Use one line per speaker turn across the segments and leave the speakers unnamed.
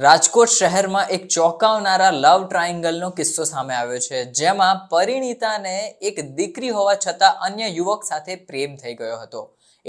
રાજકોટ શહેરમાં એક ચોંકાવનારા લવ ટ્રાયંગલનો કિસ્સો સામે આવ્યો છે જેમાં પરિણીતાને એક દીકરી હોવા છતાં અન્ય યુવક સાથે પ્રેમ થઈ ગયો હતો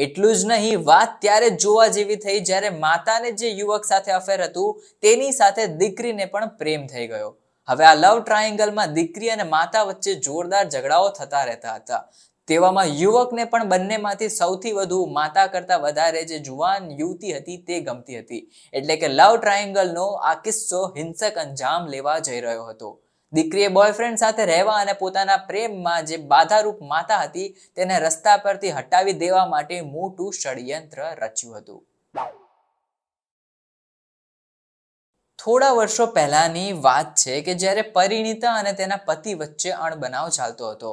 એટલું જ નહીં વાત ત્યારે જોવા જેવી થઈ જ્યારે માતાને જે યુવક સાથે અફેર હતું તેની સાથે દીકરીને પણ પ્રેમ થઈ ગયો હવે આ લવ ટ્રાયેંગલમાં દીકરી અને માતા વચ્ચે જોરદાર ઝઘડાઓ થતા રહેતા હતા તેવામાં યુવકને પણ બંનેમાંથી સૌથી વધુ માતા કરતાં વધારે જે જુવાન યુવતી હતી તે ગમતી હતી એટલે કે લવ ટ્રાયંગલનો આ કિસ્સો હિંસક અંજામ લેવા જઈ રહ્યો હતો દીકરીએ બોયફ્રેન્ડ સાથે રહેવા અને પોતાના પ્રેમમાં જે બાધારૂપ માતા હતી તેને રસ્તા પરથી હટાવી દેવા માટે મોટું ષડયંત્ર રચ્યું હતું થોડા વર્ષો પહેલાની વાત છે કે જ્યારે પરિણીતા અને તેના પતિ વચ્ચે અણબનાવ ચાલતો હતો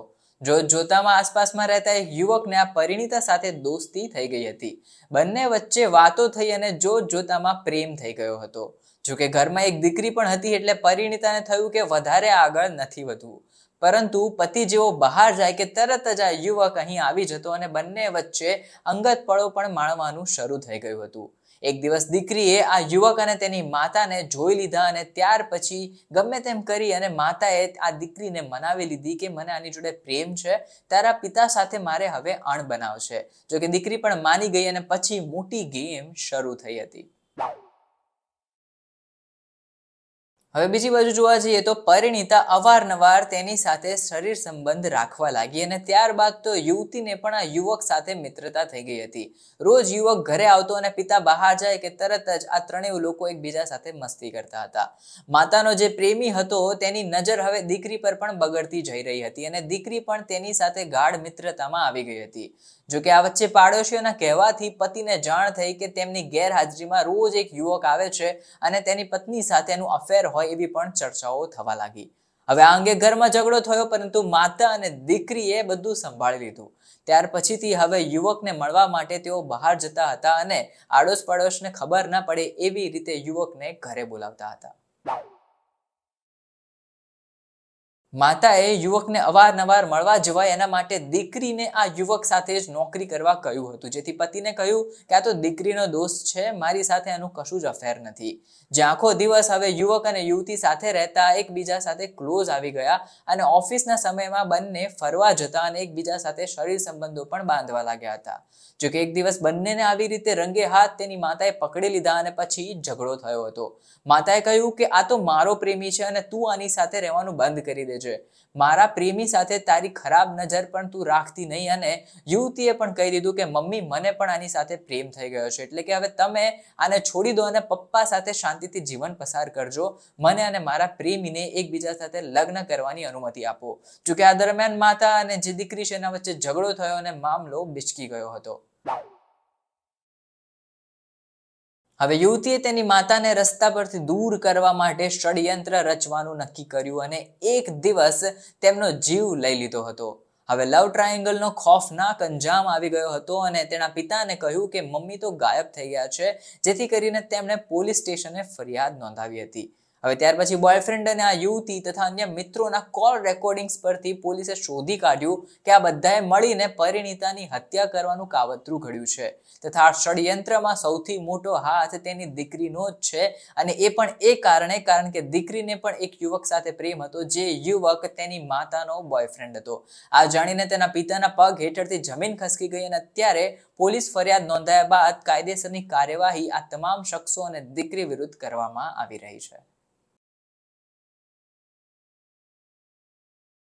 જો જોતામાં આસપાસમાં રહેતા એક યુવકને આ પરિણીતા સાથે દોસ્તી થઈ ગઈ હતી બંને વચ્ચે વાતો થઈ અને જો જોતામાં પ્રેમ થઈ ગયો હતો જોકે ઘરમાં એક દીકરી પણ હતી એટલે પરિણીતાને થયું કે વધારે આગળ નથી વધવું પરંતુ પતિ જેવો બહાર જાય કે તરત જ આ યુવક અહીં આવી જતો અને બંને વચ્ચે અંગત પળો પણ માણવાનું શરૂ થઈ ગયું હતું એક દિવસ દીકરીએ આ યુવક અને તેની માતાને જોઈ લીધા અને ત્યાર પછી ગમે તેમ કરી અને માતાએ આ દીકરીને મનાવી લીધી કે મને આની જોડે પ્રેમ છે તારા પિતા સાથે મારે હવે અણબનાવ છે જો દીકરી પણ માની ગઈ અને પછી મોટી ગેમ શરૂ થઈ હતી હવે બીજી બાજુ જોવા જઈએ તો પરિણીતા અવારનવાર તેની સાથે શરીર સંબંધ રાખવા લાગી અને ત્યારબાદ તો યુવતીને પણ આ યુવક સાથે મિત્રતા થઈ ગઈ હતી રોજ યુવક ઘરે આવતો અને પિતા બહાર જાય કે તરત જ આ ત્રણેય લોકો એકબીજા સાથે મસ્તી કરતા હતા માતાનો જે પ્રેમી હતો તેની નજર હવે દીકરી પર પણ બગડતી જઈ રહી હતી અને દીકરી પણ તેની સાથે ગાઢ મિત્રતામાં આવી ગઈ હતી જો કે આ વચ્ચે પાડોશીઓના કહેવાથી પતિને જાણ થઈ કે તેમની ગેરહાજરીમાં રોજ એક યુવક આવે છે અને તેની પત્ની સાથેનું અફેર હોય હોય એવી પણ ચર્ચાઓ થવા લાગી હવે આ અંગે ઘરમાં ઝઘડો થયો પરંતુ માતા અને દીકરીએ બધું સંભાળી લીધું ત્યાર પછીથી હવે યુવકને મળવા માટે તેઓ બહાર જતા હતા અને આડોશ પાડોશને ખબર ના પડે એવી રીતે યુવકને ઘરે બોલાવતા હતા માતાએ યુવકને અવારનવાર મળવા જવાય એના માટે દીકરીને આ યુવક સાથે જ નોકરી કરવા કહ્યું હતું જેથી પતિને કહ્યું કે આ તો દીકરીનો દોષ છે મારી સાથે એનું કશું જ અફેર નથી જે આખો દિવસ હવે યુવક અને યુવતી સાથે રહેતા એકબીજા સાથે ક્લોઝ આવી ગયા અને ઓફિસના સમયમાં બંને ફરવા જતા અને એકબીજા સાથે શરીર સંબંધો પણ બાંધવા લાગ્યા હતા જોકે એક દિવસ બંનેને આવી રીતે રંગે હાથ તેની માતાએ પકડી લીધા અને પછી ઝઘડો થયો હતો માતાએ કહ્યું કે આ તો મારો પ્રેમી છે અને તું આની સાથે રહેવાનું બંધ કરી દે છે મારા પ્રેમી સાથે તારી ખરાબ નજર પણ તું રાખતી નહીં અને યુવતીએ પણ કહી દીધું કે મમ્મી મને પણ આની સાથે પ્રેમ થઈ ગયો છે એટલે કે હવે તમે આને છોડી દો અને પપ્પા સાથે શાંતિથી જીવન પસાર કરજો મને અને મારા પ્રેમીને એકબીજા સાથે લગ્ન કરવાની અનુમતિ આપો જોકે આ દરમિયાન માતા અને જે દીકરી છે એના વચ્ચે ઝઘડો થયો અને મામલો બિચકી ગયો હતો હવે યુવતીએ તેની માતાને રસ્તા પરથી દૂર કરવા માટે ષડયંત્ર રચવાનું નક્કી કર્યું અને એક દિવસ તેમનો જીવ લઈ લીધો હતો હવે લવ ટ્રાયેંગલનો ખોફનાક અંજામ આવી ગયો હતો અને તેના પિતાને કહ્યું કે મમ્મી તો ગાયબ થઈ ગયા છે જેથી કરીને તેમણે પોલીસ સ્ટેશને ફરિયાદ નોંધાવી હતી હવે ત્યાર પછી બોયફ્રેન્ડ અને આ યુવતી તથા અન્ય મિત્રોના કોલ રેકોર્ડિંગ્સ પરથી પોલીસે શોધી કાઢ્યું કે આ બધાએ મળીને પરિણીતાની હત્યા કરવાનું કાવતરું ઘડ્યું છે તથા આ ષડયંત્રમાં સૌથી મોટો હાથ તેની દીકરીનો જ છે અને એ પણ એ કારણે કારણ કે દીકરીને પણ એક યુવક સાથે પ્રેમ હતો જે યુવક તેની માતાનો બોયફ્રેન્ડ હતો આ જાણીને તેના પિતાના પગ હેઠળથી જમીન ખસકી ગઈ અને અત્યારે પોલીસ ફરિયાદ નોંધાયા બાદ કાયદેસરની કાર્યવાહી આ તમામ શખ્સો અને દીકરી વિરુદ્ધ કરવામાં આવી રહી છે